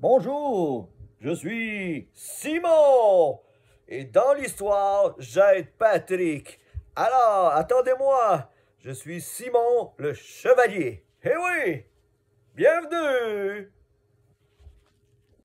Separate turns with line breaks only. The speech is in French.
Bonjour, je suis Simon et dans l'histoire, j'aide Patrick. Alors, attendez-moi, je suis Simon le Chevalier. Eh oui, bienvenue